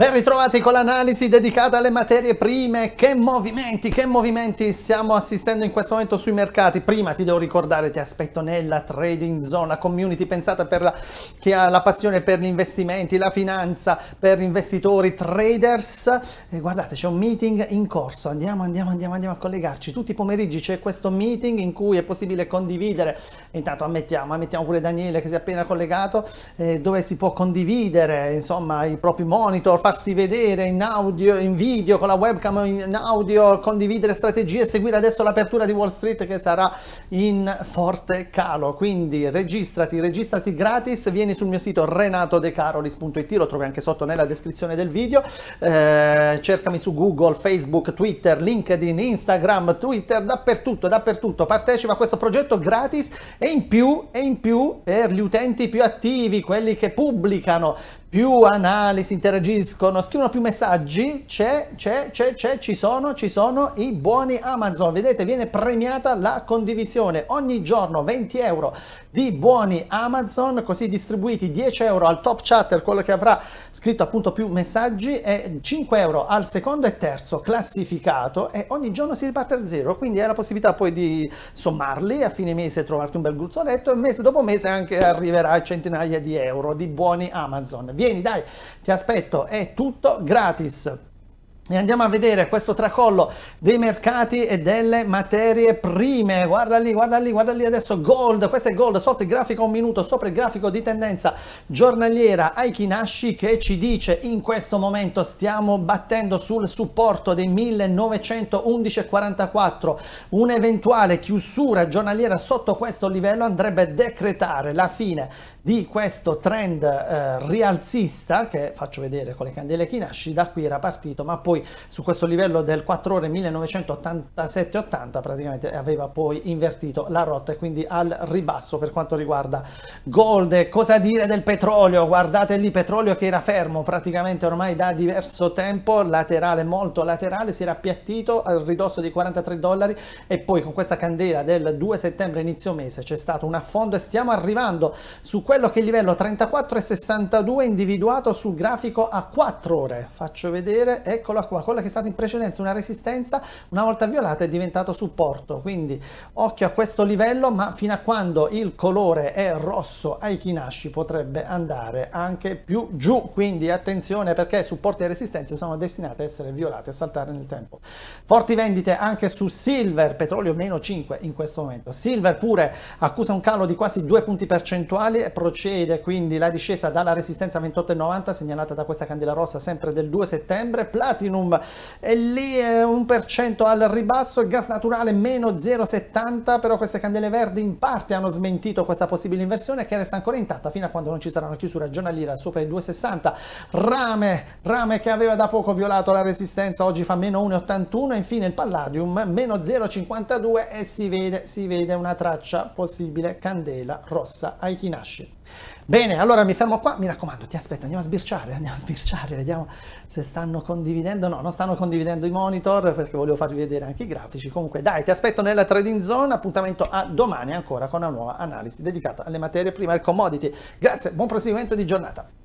Ben ritrovati con l'analisi dedicata alle materie prime. Che movimenti, che movimenti stiamo assistendo in questo momento sui mercati. Prima ti devo ricordare, ti aspetto nella trading zone, la community pensata per la, chi ha la passione per gli investimenti, la finanza, per investitori, traders. E guardate, c'è un meeting in corso. Andiamo, andiamo, andiamo, andiamo a collegarci. Tutti i pomeriggi c'è questo meeting in cui è possibile condividere. Intanto ammettiamo, ammettiamo pure Daniele che si è appena collegato, eh, dove si può condividere, insomma, i propri monitor, farsi vedere in audio, in video, con la webcam in audio, condividere strategie e seguire adesso l'apertura di Wall Street che sarà in forte calo. Quindi registrati, registrati gratis, vieni sul mio sito renatodecarolis.it, lo trovi anche sotto nella descrizione del video, eh, cercami su Google, Facebook, Twitter, LinkedIn, Instagram, Twitter, dappertutto, dappertutto, partecipa a questo progetto gratis e in più, e in più per gli utenti più attivi, quelli che pubblicano, più analisi interagiscono, scrivono più messaggi, c'è, c'è, c'è, c'è, ci sono, ci sono i buoni Amazon. Vedete, viene premiata la condivisione. Ogni giorno 20 euro di buoni Amazon, così distribuiti 10 euro al top chatter, quello che avrà scritto appunto più messaggi, e 5 euro al secondo e terzo classificato e ogni giorno si riparte a zero. Quindi hai la possibilità poi di sommarli a fine mese, trovarti un bel gruzzoletto e mese dopo mese anche arriverà a centinaia di euro di buoni Amazon vieni dai, ti aspetto, è tutto gratis. E andiamo a vedere questo tracollo dei mercati e delle materie prime. Guarda lì, guarda lì, guarda lì adesso gold. Questo è gold sotto il grafico un minuto, sopra il grafico di tendenza giornaliera Aikinashi che ci dice in questo momento stiamo battendo sul supporto dei 1911,44. Un'eventuale chiusura giornaliera sotto questo livello andrebbe a decretare la fine di questo trend eh, rialzista che faccio vedere con le candele Kinashi da qui era partito ma poi poi su questo livello del 4 ore 1987-80 praticamente aveva poi invertito la rotta e quindi al ribasso per quanto riguarda gold. Cosa dire del petrolio? Guardate lì petrolio che era fermo praticamente ormai da diverso tempo, laterale molto laterale, si era appiattito al ridosso di 43 dollari e poi con questa candela del 2 settembre inizio mese c'è stato un affondo e stiamo arrivando su quello che è il livello 34,62 individuato sul grafico a 4 ore. Faccio vedere, eccolo eccola qua, quella che è stata in precedenza una resistenza, una volta violata è diventato supporto, quindi occhio a questo livello, ma fino a quando il colore è rosso ai Aikinashi potrebbe andare anche più giù, quindi attenzione perché supporti e resistenze sono destinate a essere violate e saltare nel tempo. Forti vendite anche su Silver, petrolio meno 5 in questo momento. Silver pure accusa un calo di quasi 2 punti percentuali e procede quindi la discesa dalla resistenza 28,90 segnalata da questa candela rossa sempre del 2 settembre. platino Platinum è lì per cento al ribasso, il gas naturale meno 0,70, però queste candele verdi in parte hanno smentito questa possibile inversione che resta ancora intatta fino a quando non ci sarà una chiusura giornaliera sopra i 2,60. Rame, rame che aveva da poco violato la resistenza, oggi fa meno 1,81 e infine il Palladium meno 0,52 e si vede, si vede una traccia possibile candela rossa ai Kinashi. Bene, allora mi fermo qua, mi raccomando, ti aspetto, andiamo a sbirciare, andiamo a sbirciare, vediamo se stanno condividendo, no, non stanno condividendo i monitor perché volevo farvi vedere anche i grafici, comunque dai, ti aspetto nella trading zone, appuntamento a domani ancora con una nuova analisi dedicata alle materie prime e commodity. Grazie, buon proseguimento di giornata.